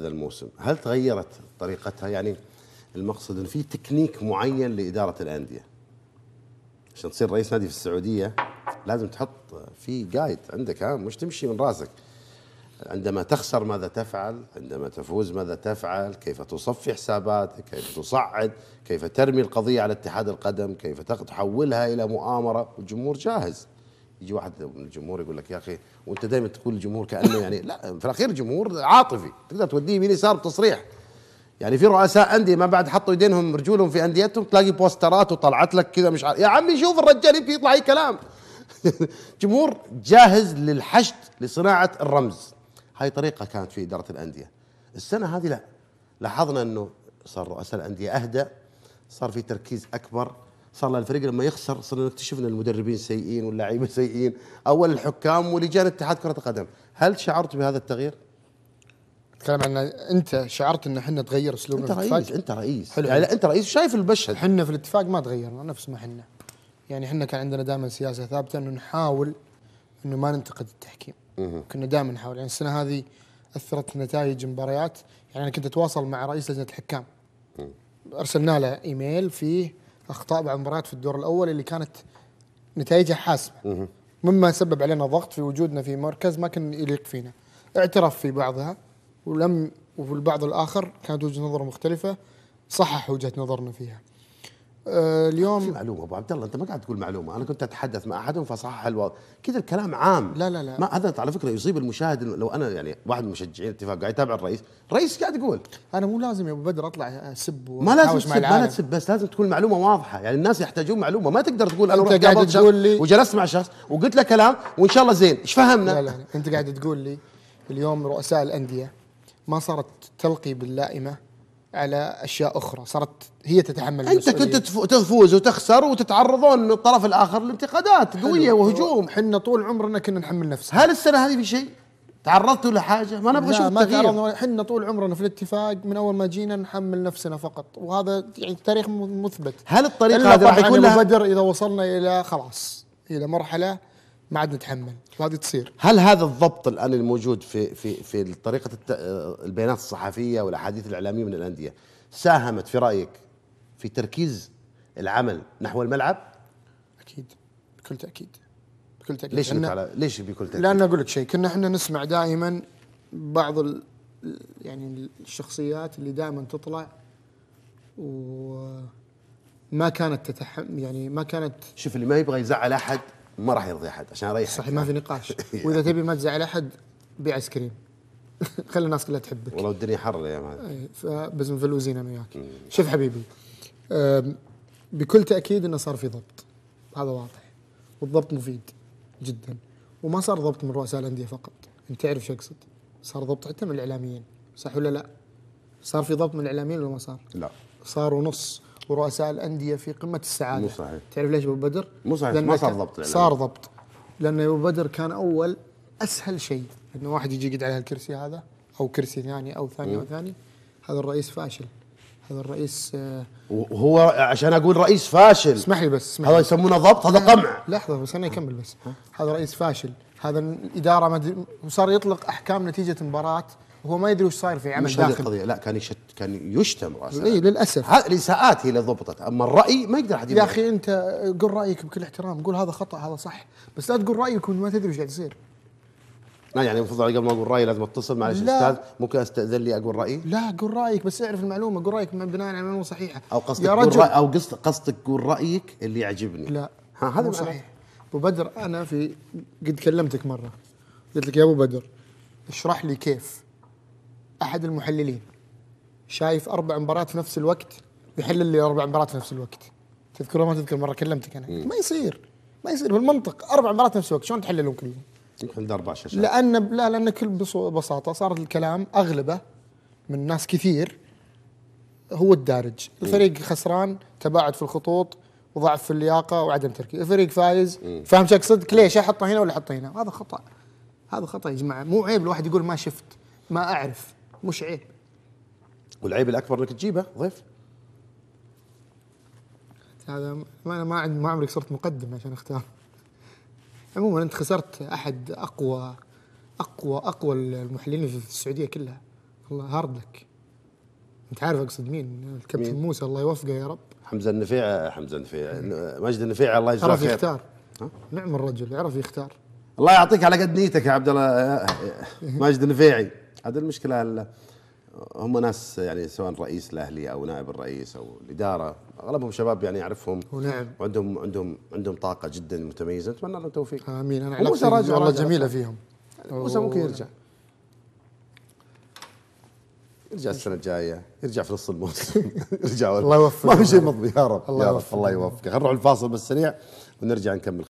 هذا الموسم هل تغيرت طريقتها يعني المقصد انه في تكنيك معين لاداره الانديه عشان تصير رئيس نادي في السعوديه لازم تحط في جايد عندك ها مش تمشي من راسك عندما تخسر ماذا تفعل عندما تفوز ماذا تفعل كيف تصفي حساباتك كيف تصعد كيف ترمي القضيه على اتحاد القدم كيف تحولها الى مؤامره والجمهور جاهز يجي واحد من الجمهور يقول لك يا اخي وانت دائما تقول الجمهور كانه يعني لا في الاخير جمهور عاطفي تقدر توديه يمين يسار بتصريح يعني في رؤساء انديه ما بعد حطوا ايدينهم رجولهم في انديتهم تلاقي بوسترات وطلعت لك كذا مش عارف يا عمي شوف الرجال يمكن يطلع اي كلام جمهور جاهز للحشد لصناعه الرمز هاي طريقه كانت في اداره الانديه السنه هذه لا لاحظنا انه صار رؤساء الانديه اهدى صار في تركيز اكبر صار له الفريق لما يخسر صرنا نكتشف ان المدربين سيئين واللاعبين سيئين اول الحكام ولجان اتحاد كره القدم هل شعرت بهذا التغيير تكلم عن انت شعرت ان احنا تغير اسلوبنا انت رئيس انت رئيس حلو يعني انت رئيس شايف المشهد احنا في الاتفاق ما تغيرنا نفس ما احنا يعني احنا كان عندنا دائما سياسه ثابته انه نحاول انه ما ننتقد التحكيم كنا دائما نحاول يعني السنه هذه اثرت نتائج مباريات يعني انا كنت اتواصل مع رئيس لجنه الحكام ارسلنا له ايميل فيه اخطاء بعد المباريات في الدور الاول اللي كانت نتائجها حاسمه مما سبب علينا ضغط في وجودنا في مركز ما كان يليق فينا اعترف في بعضها ولم وفي البعض الاخر كانت وجهه نظر مختلفه صحح وجهه نظرنا فيها آه، اليوم في معلومه ابو عبد الله انت ما قاعد تقول معلومه انا كنت اتحدث مع احد فصحح الوضع كذا الكلام عام لا لا لا ما هذا على فكره يصيب المشاهد لو انا يعني واحد من مشجعين الاتفاق قاعد يتابع الرئيس الرئيس قاعد يقول انا مو لازم يا ابو بدر اطلع اسب ما لازم تسب ما تسب بس لازم تكون معلومه واضحه يعني الناس يحتاجون معلومه ما تقدر تقول انا رحت قاعد تقول لي وجلست مع شخص وقلت له كلام وان شاء الله زين ايش فهمنا لا لا انت قاعد تقول لي اليوم رؤساء الانديه ما صارت تلقي باللائمه على اشياء اخرى صارت هي تتحمل انت كنت تفوز وتخسر وتتعرضون للطرف الاخر لانتقادات قويه وهجوم حنا طول عمرنا كنا نحمل نفسنا هل السنه هذه في شيء تعرضتوا لحاجه ما نبغى نشوف اشوف التغيير احنا طول عمرنا في الاتفاق من اول ما جينا نحمل نفسنا فقط وهذا يعني التاريخ مثبت هل الطريقه هذه راح يكون لها بدر اذا وصلنا الى خلاص الى مرحله ما عاد نتحمل وهذه تصير هل هذا الضبط الان الموجود في في في طريقه البيانات الصحفيه والاحاديث الاعلاميه من الانديه ساهمت في رايك في تركيز العمل نحو الملعب؟ اكيد بكل تاكيد بكل تاكيد ليش ليش بكل تاكيد؟ لان اقول لك شيء كنا احنا نسمع دائما بعض ال يعني الشخصيات اللي دائما تطلع وما كانت تتحمل يعني ما كانت شوف اللي ما يبغى يزعل احد ما راح يرضي احد عشان اريح صحيح ما في نقاش واذا يعني. تبي ما تزعل احد بيع ايس كريم خلي الناس كلها تحبك والله الدنيا حر الايام هذه فبس مفلوزين انا وياك شوف حبيبي بكل تاكيد انه صار في ضبط هذا واضح والضبط مفيد جدا وما صار ضبط من رؤساء الانديه فقط انت تعرف شو اقصد صار ضبط حتى من الاعلاميين صح ولا لا؟ صار في ضبط من الاعلاميين ولا ما صار؟ لا صاروا نص ورؤساء الانديه في قمه السعاده مو صحيح تعرف ليش ابو بدر؟ مو صحيح ما صار ضبط صار ضبط لان ابو بدر كان اول اسهل شيء انه واحد يجي يقعد على الكرسي هذا او كرسي ثاني او ثاني م. او ثاني هذا الرئيس فاشل هذا الرئيس وهو آه، عشان اقول رئيس فاشل اسمح لي بس اسمح هذا يسمونه ضبط هذا قمع لحظه بس انا اكمل بس هذا رئيس فاشل هذا الاداره ما صار وصار يطلق احكام نتيجه مباراه وهو ما يدري وش صاير في عمل داخل القضيه لا كان يشت كان يشتم راسا اي للاسف الاساءات هي اللي ضبطت اما الراي ما يقدر احد يا اخي انت قل رايك بكل احترام قول هذا خطا هذا صح بس لا تقول رايك وما تدري وش قاعد يصير لا يعني المفروض قبل ما اقول رايي لازم اتصل معلش استاذ ممكن استاذن لي اقول رايي؟ لا قول رايك بس اعرف المعلومه قول رايك بناء على معلومه صحيحه او قصدك يا رجل او قصدك قول رايك اللي يعجبني لا ها هذا مو صحيح ابو بدر انا في قد كلمتك مره قلت لك يا ابو بدر اشرح لي كيف احد المحللين شايف اربع مباريات في نفس الوقت يحلل لي اربع مباريات في نفس الوقت تذكر ما تذكر مره كلمتك انا ما يصير ما يصير بالمنطق اربع مباريات في نفس الوقت شلون تحللهم كلهم؟ يمكن اربع شاشات لان لا لان كل ببساطه صار الكلام اغلبه من ناس كثير هو الدارج الفريق خسران تباعد في الخطوط وضعف في اللياقه وعدم تركيز الفريق فايز فاهم شو اقصد ليش احطه هنا ولا احطه هنا هذا خطا هذا خطا يا جماعه مو عيب الواحد يقول ما شفت ما اعرف مش عيب والعيب الاكبر انك تجيبه ضيف هذا ما انا ما ما عمري صرت مقدم عشان اختار عموما انت خسرت احد اقوى اقوى اقوى المحللين في السعوديه كلها الله هارد لك انت عارف اقصد مين الكابتن مين؟ موسى الله يوفقه يا رب حمزه النفيع حمزه النفيع مجد النفيع الله يجزاه خير يختار نعم الرجل يعرف يختار الله يعطيك على قد نيتك يا عبد الله ماجد النفيعي هذه المشكله هم ناس يعني سواء رئيس الاهلي او نائب الرئيس او الاداره اغلبهم شباب يعني اعرفهم ونعم وعندهم عندهم عندهم طاقه جدا متميزه اتمنى لهم التوفيق امين انا علاقتي موسى والله جميله فيهم موسى ممكن يرجع يرجع السنة الجاية يرجع في نص الموسم يرجع الله يوفقك ما في شيء مضبوط يا رب الله يا رب الله يوفقك خلينا نروح الفاصل بس سريع ونرجع نكمل